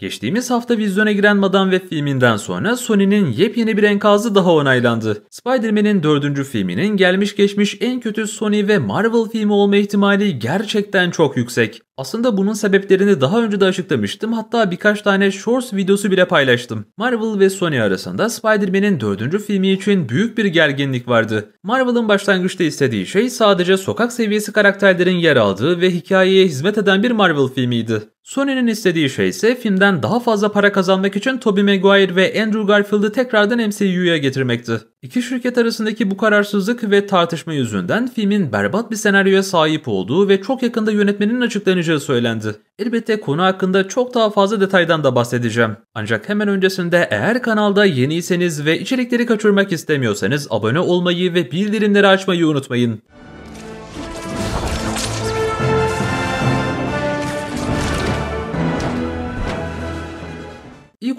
Geçtiğimiz hafta vizyona giren Madame Web filminden sonra Sony'nin yepyeni bir enkazı daha onaylandı. Spider-Man'in 4. filminin gelmiş geçmiş en kötü Sony ve Marvel filmi olma ihtimali gerçekten çok yüksek. Aslında bunun sebeplerini daha önce de açıklamıştım hatta birkaç tane Shorts videosu bile paylaştım. Marvel ve Sony arasında Spider-Man'in 4. filmi için büyük bir gerginlik vardı. Marvel'ın başlangıçta istediği şey sadece sokak seviyesi karakterlerin yer aldığı ve hikayeye hizmet eden bir Marvel filmiydi. Sony'nin istediği şey ise filmden daha fazla para kazanmak için Tobey Maguire ve Andrew Garfield'ı tekrardan MCU'ya getirmekti. İki şirket arasındaki bu kararsızlık ve tartışma yüzünden filmin berbat bir senaryoya sahip olduğu ve çok yakında yönetmenin açıklanacağı söylendi. Elbette konu hakkında çok daha fazla detaydan da bahsedeceğim. Ancak hemen öncesinde eğer kanalda yeniyseniz ve içerikleri kaçırmak istemiyorsanız abone olmayı ve bildirimleri açmayı unutmayın.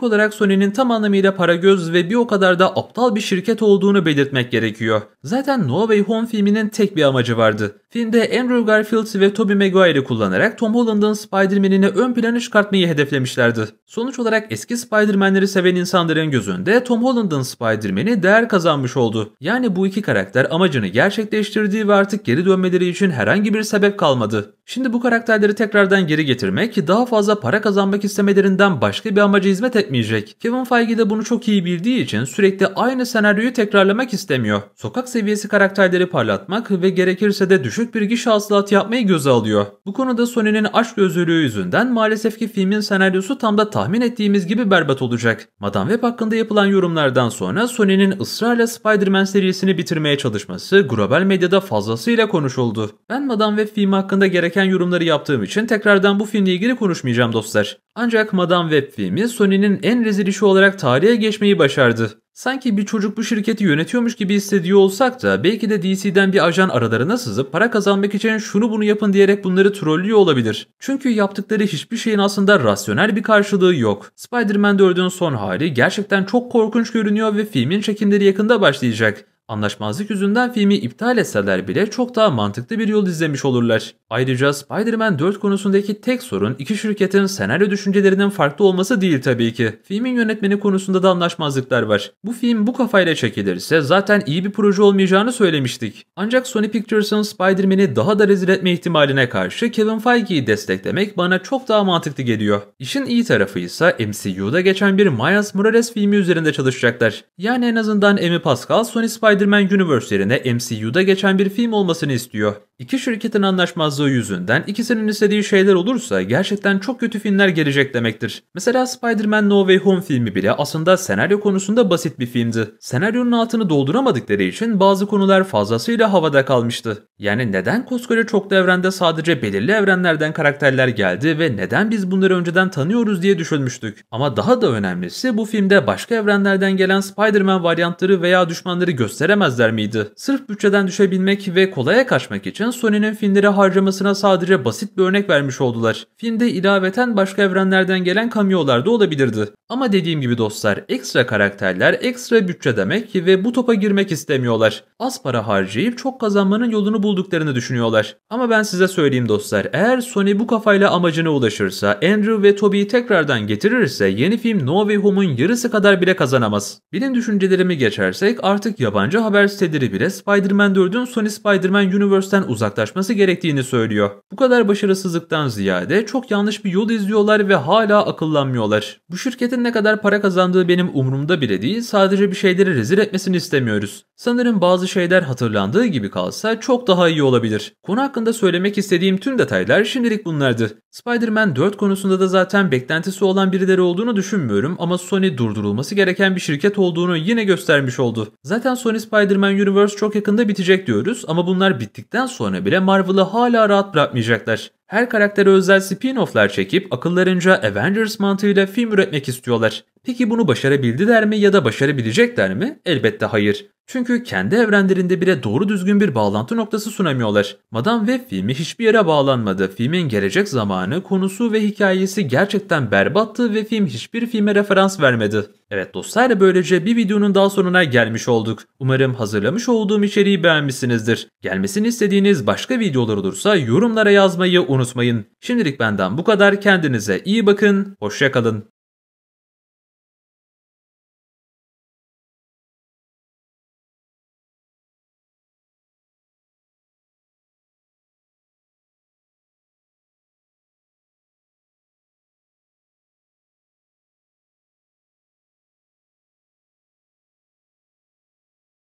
İlk olarak Sony'nin tam anlamıyla para göz ve bir o kadar da aptal bir şirket olduğunu belirtmek gerekiyor. Zaten No Way Home filminin tek bir amacı vardı. Filmde Andrew Garfield ve Tobey Maguire'ı kullanarak Tom Holland'ın Spider-Man'ini ön plana çıkartmayı hedeflemişlerdi. Sonuç olarak eski Spider-Man'leri seven insanların gözünde Tom Holland'ın Spider-Man'i değer kazanmış oldu. Yani bu iki karakter amacını gerçekleştirdiği ve artık geri dönmeleri için herhangi bir sebep kalmadı. Şimdi bu karakterleri tekrardan geri getirmek daha fazla para kazanmak istemelerinden başka bir amaca hizmet etmeyecek. Kevin Feige de bunu çok iyi bildiği için sürekli aynı senaryoyu tekrarlamak istemiyor. Sokak seviyesi karakterleri parlatmak ve gerekirse de düşük bir gişe hasılatı yapmayı göze alıyor. Bu konuda Sony'nin açgözlülüğü yüzünden maalesef ki filmin senaryosu tam da tahmin ettiğimiz gibi berbat olacak. Madame Web hakkında yapılan yorumlardan sonra Sony'nin ısrarla Spider-Man serisini bitirmeye çalışması global medyada fazlasıyla konuşuldu. Ben Madame Web filmi hakkında gereken gereken yorumları yaptığım için tekrardan bu filmle ilgili konuşmayacağım dostlar. Ancak Madame Web filmi Sony'nin en rezil işi olarak tarihe geçmeyi başardı. Sanki bir çocuk bu şirketi yönetiyormuş gibi hissediyor olsak da belki de DC'den bir ajan aralarına sızıp para kazanmak için şunu bunu yapın diyerek bunları trollüyor olabilir. Çünkü yaptıkları hiçbir şeyin aslında rasyonel bir karşılığı yok. Spider-Man 4'ün son hali gerçekten çok korkunç görünüyor ve filmin çekimleri yakında başlayacak. Anlaşmazlık yüzünden filmi iptal etseler bile çok daha mantıklı bir yol izlemiş olurlar. Ayrıca Spider-Man 4 konusundaki tek sorun iki şirketin senaryo düşüncelerinin farklı olması değil tabii ki. Filmin yönetmeni konusunda da anlaşmazlıklar var. Bu film bu kafayla çekilirse zaten iyi bir proje olmayacağını söylemiştik. Ancak Sony Pictures'ın Spider-Man'i daha da rezil etme ihtimaline karşı Kevin Feige'yi desteklemek bana çok daha mantıklı geliyor. İşin iyi tarafı ise MCU'da geçen bir Miles Morales filmi üzerinde çalışacaklar. Yani en azından Amy Pascal Sony Spider Spider-Man Universe yerine MCU'da geçen bir film olmasını istiyor. İki şirketin anlaşmazlığı yüzünden ikisinin istediği şeyler olursa gerçekten çok kötü filmler gelecek demektir. Mesela Spider-Man No Way Home filmi bile aslında senaryo konusunda basit bir filmdi. Senaryonun altını dolduramadıkları için bazı konular fazlasıyla havada kalmıştı. Yani neden koskoca çoklu evrende sadece belirli evrenlerden karakterler geldi ve neden biz bunları önceden tanıyoruz diye düşünmüştük. Ama daha da önemlisi bu filmde başka evrenlerden gelen Spider-Man varyantları veya düşmanları gösteren veremezler miydi? Sırf bütçeden düşebilmek ve kolaya kaçmak için Sony'nin filmleri harcamasına sadece basit bir örnek vermiş oldular. Filmde ilaveten başka evrenlerden gelen kamyolar da olabilirdi. Ama dediğim gibi dostlar ekstra karakterler ekstra bütçe demek ve bu topa girmek istemiyorlar. Az para harcayıp çok kazanmanın yolunu bulduklarını düşünüyorlar. Ama ben size söyleyeyim dostlar eğer Sony bu kafayla amacına ulaşırsa Andrew ve Toby'yi tekrardan getirirse yeni film No Way Home'un yarısı kadar bile kazanamaz. Benim düşüncelerimi geçersek artık yabancı haber siteleri bile Spider-Man 4'ün Sony Spider-Man Universe'ten uzaklaşması gerektiğini söylüyor. Bu kadar başarısızlıktan ziyade çok yanlış bir yol izliyorlar ve hala akıllanmıyorlar. Bu şirketin Ticaretin ne kadar para kazandığı benim umurumda bile değil, sadece bir şeyleri rezil etmesini istemiyoruz. Sanırım bazı şeyler hatırlandığı gibi kalsa çok daha iyi olabilir. Konu hakkında söylemek istediğim tüm detaylar şimdilik bunlardı. Spider-Man 4 konusunda da zaten beklentisi olan birileri olduğunu düşünmüyorum ama Sony durdurulması gereken bir şirket olduğunu yine göstermiş oldu. Zaten Sony Spider-Man Universe çok yakında bitecek diyoruz ama bunlar bittikten sonra bile Marvel'ı hala rahat bırakmayacaklar. Her karaktere özel spin-off'lar çekip akıllarınca Avengers mantığıyla film üretmek istiyorlar. Peki bunu başarabildiler mi ya da başarabilecekler mi? Elbette hayır. Çünkü kendi evrenlerinde bile doğru düzgün bir bağlantı noktası sunamıyorlar. Madame ve filmi hiçbir yere bağlanmadı. Filmin gelecek zamanı, konusu ve hikayesi gerçekten berbattı ve film hiçbir filme referans vermedi. Evet dostlar böylece bir videonun daha sonuna gelmiş olduk. Umarım hazırlamış olduğum içeriği beğenmişsinizdir. Gelmesini istediğiniz başka videolar olursa yorumlara yazmayı unutmayın. Şimdilik benden bu kadar kendinize iyi bakın, hoşçakalın.